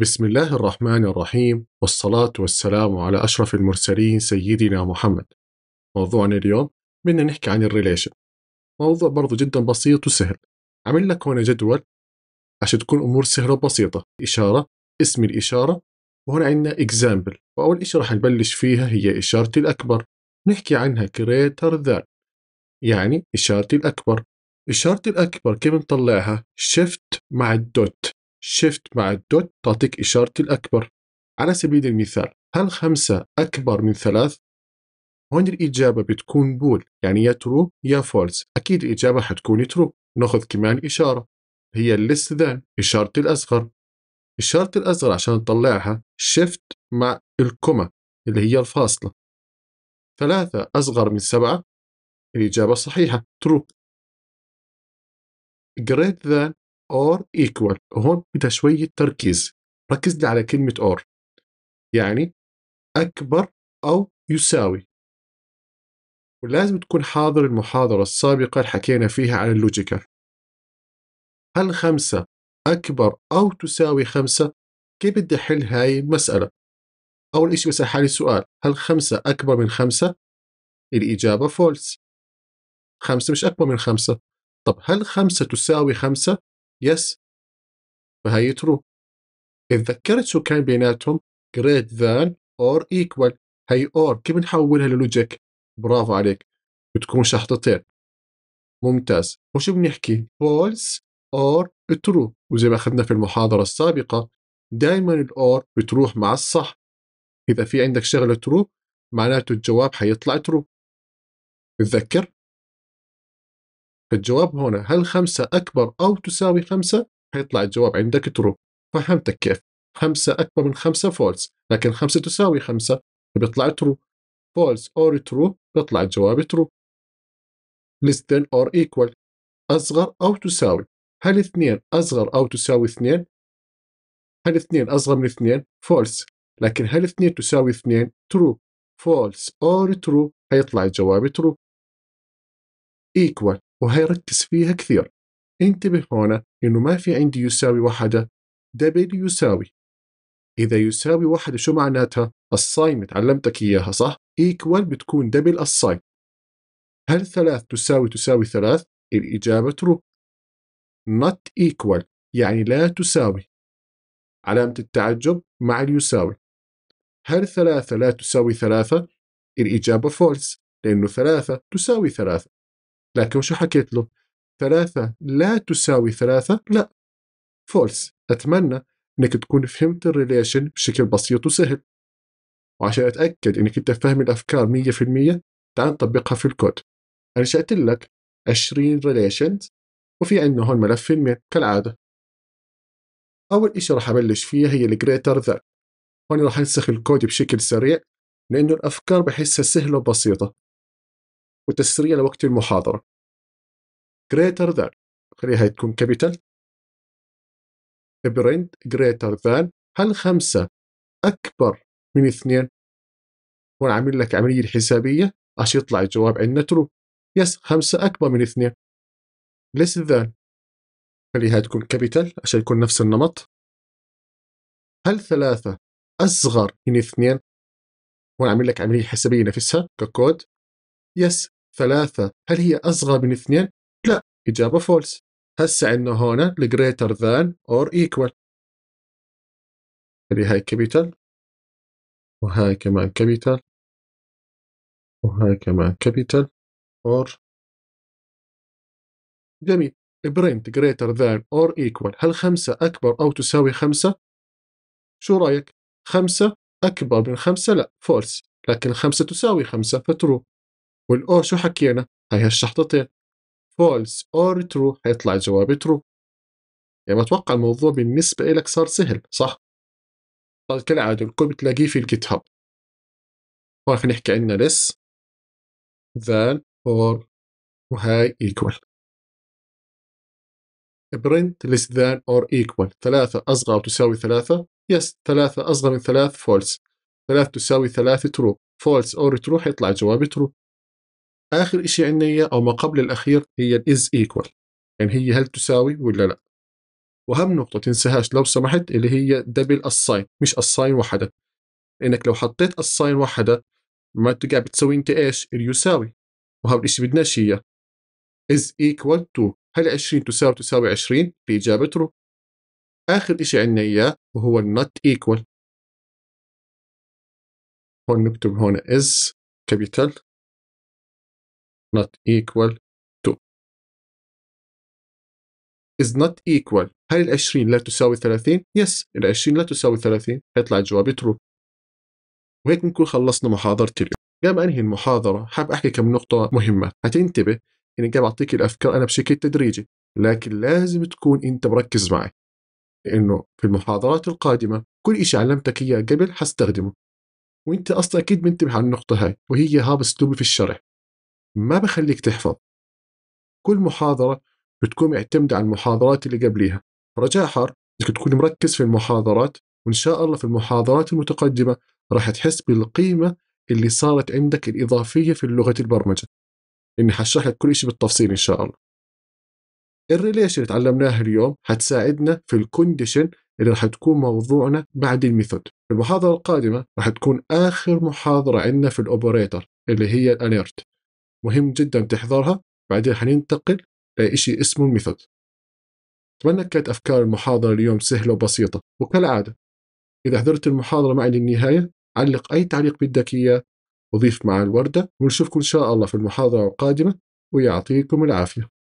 بسم الله الرحمن الرحيم والصلاة والسلام على أشرف المرسلين سيدنا محمد موضوعنا اليوم بدنا نحكي عن الريليشن موضوع برضو جدا بسيط وسهل عمل لك هنا جدول عشان تكون أمور سهلة وبسيطة إشارة اسم الإشارة وهنا عندنا إكزامبل وأول إشارة نبلش فيها هي إشارتي الأكبر نحكي عنها greater than يعني إشارتي الأكبر إشارتي الأكبر كيف نطلعها؟ شيفت مع الدوت شيفت مع الدوت تعطيك إشارة الأكبر على سبيل المثال هل خمسة أكبر من ثلاث؟ هون الإجابة بتكون بول يعني يا ترو يا فولس أكيد الإجابة حتكون ترو ناخذ كمان إشارة هي الليست ذان إشارة الأصغر إشارة الأصغر عشان نطلعها شيفت مع الكومة اللي هي الفاصلة ثلاثة أصغر من سبعة الإجابة صحيحة ترو greater than or equal هون بدها شوية تركيز ركز لي على كلمة or يعني أكبر أو يساوي ولازم تكون حاضر المحاضرة السابقة اللي حكينا فيها عن اللوجيكال هل خمسة أكبر أو تساوي خمسة كيف بدي أحل هاي المسألة أول إشي بسأل حالي سؤال هل خمسة أكبر من خمسة الإجابة فولس خمسة مش أكبر من خمسة طب هل خمسة تساوي خمسة يس فهي ترو إذا ذكرت شو كان بيناتهم great than or equal هي or كيف نحولها للوجيك برافو عليك بتكون شحطتين ممتاز وشو بنحكي false or true وزي ما أخذنا في المحاضرة السابقة دائما الأور بتروح مع الصح إذا في عندك شغلة ترو معناته الجواب حيطلع ترو تذكر فالجواب هنا هل خمسة أكبر أو تساوي خمسة حيطلع الجواب عندك ترو فهمتك كيف خمسة أكبر من خمسة فولس لكن خمسة تساوي خمسة بيطلع ترو فولس أور ترو بيطلع الجواب ترو less than or equal أصغر أو تساوي هل اثنين أصغر أو تساوي اثنين؟ هل اثنين أصغر من اثنين؟ فولس لكن هل اثنين تساوي اثنين؟ ترو فولس أور ترو هيطلع الجواب ترو equal وهيركز فيها كثير انتبه هنا انه ما في عندي يساوي واحدة دبل يساوي إذا يساوي واحدة شو معناتها؟ الساين تعلمتك إياها صح؟ إيكوال بتكون دبل الساين هل ثلاث تساوي تساوي ثلاث؟ الإجابة ترو not equal يعني لا تساوي علامة التعجب مع اليساوي هل ثلاثة لا تساوي ثلاثة؟ الإجابة false لأنه ثلاثة تساوي ثلاثة لكن شو حكيت له ثلاثة لا تساوي ثلاثة لا فولس أتمنى أنك تكون فهمت الريليشن بشكل بسيط وسهل وعشان أتأكد أنك أنت فاهم الأفكار 100% تعال نطبقها في الكود أنشأت لك 20 ريليشنز وفي عندنا هون ملف الميل كالعادة أول إشي راح أبلش فيها هي الجريتر ذان هون راح أنسخ الكود بشكل سريع لأنه الأفكار بحسها سهلة وبسيطة وتسريع لوقت المحاضرة greater than خليها تكون capital print greater than هل خمسة أكبر من اثنين؟ هون عامل لك عملية حسابية عشان يطلع الجواب عندنا ترو يس خمسة أكبر من اثنين less than خليها تكون كابيتال عشان يكون نفس النمط هل ثلاثة أصغر من اثنين؟ هون عامل لك عملية حسابية نفسها ككود يس ثلاثة هل هي أصغر من اثنين؟ لا إجابة فولس هسه عندنا هون greater ذان أور إيكوال اللي هاي كابيتال وهاي كمان كابيتال وهاي كمان كابيتال أور جميل برنت جريتر ذان أور إيكوال هل خمسة أكبر أو تساوي خمسة؟ شو رأيك؟ خمسة أكبر من خمسة لا فولس لكن خمسة تساوي خمسة فترو والاو شو حكينا؟ هاي هالشحطتين فولس اور ترو حيطلع الجواب ترو يعني بتوقع الموضوع بالنسبة إلك صار سهل صح؟ طيب كالعادة الكل بتلاقيه في الجيت هاب هون خلينا نحكي عندنا less than or وهاي equal print less than or equal ثلاثة أصغر أو تساوي ثلاثة يس ثلاثة أصغر من ثلاث false ثلاث تساوي ثلاثة true false or true حيطلع الجواب true اخر شيء عندنا اياه او ما قبل الاخير هي is equal يعني هي هل تساوي ولا لا واهم نقطه تنساهاش لو سمحت اللي هي دبل الساين مش الساين وحده لانك لو حطيت الساين وحده ما تقع بتسوي انت ايش اليساوي وهذا الشيء بدناش اياه is equal to هل 20 تساوي تساوي 20 بإجابة رو true اخر شيء عندنا اياه وهو not equal هون نكتب هون is capital not equal to is not equal هل ال 20 لا تساوي 30؟ يس yes. ال 20 لا تساوي 30 هيطلع الجواب ترو وهيك بنكون خلصنا محاضرة اليوم قبل أنهي المحاضرة حاب أحكي كم نقطة مهمة هتنتبه إني قاعد أعطيك الأفكار أنا بشكل تدريجي لكن لازم تكون أنت مركز معي لأنه في المحاضرات القادمة كل شيء علمتك إياه قبل حستخدمه وأنت أصلا أكيد منتبه على النقطة هاي وهي هذا أسلوبي في الشرح ما بخليك تحفظ كل محاضرة بتكون معتمدة على المحاضرات اللي قبليها رجاء حر انك تكون مركز في المحاضرات وان شاء الله في المحاضرات المتقدمة راح تحس بالقيمة اللي صارت عندك الإضافية في لغة البرمجة إني حشرح لك كل شيء بالتفصيل إن شاء الله الريليشن اللي تعلمناها اليوم حتساعدنا في الكونديشن اللي راح تكون موضوعنا بعد الميثود المحاضرة القادمة راح تكون آخر محاضرة عندنا في الأوبريتر اللي هي الأليرت مهم جدا تحضرها بعدين حننتقل لشيء اسمه الميثود أتمنى كانت أفكار المحاضرة اليوم سهلة وبسيطة وكالعادة إذا حضرت المحاضرة معي للنهاية علق أي تعليق بدك إياه وضيف مع الوردة ونشوفكم إن شاء الله في المحاضرة القادمة ويعطيكم العافية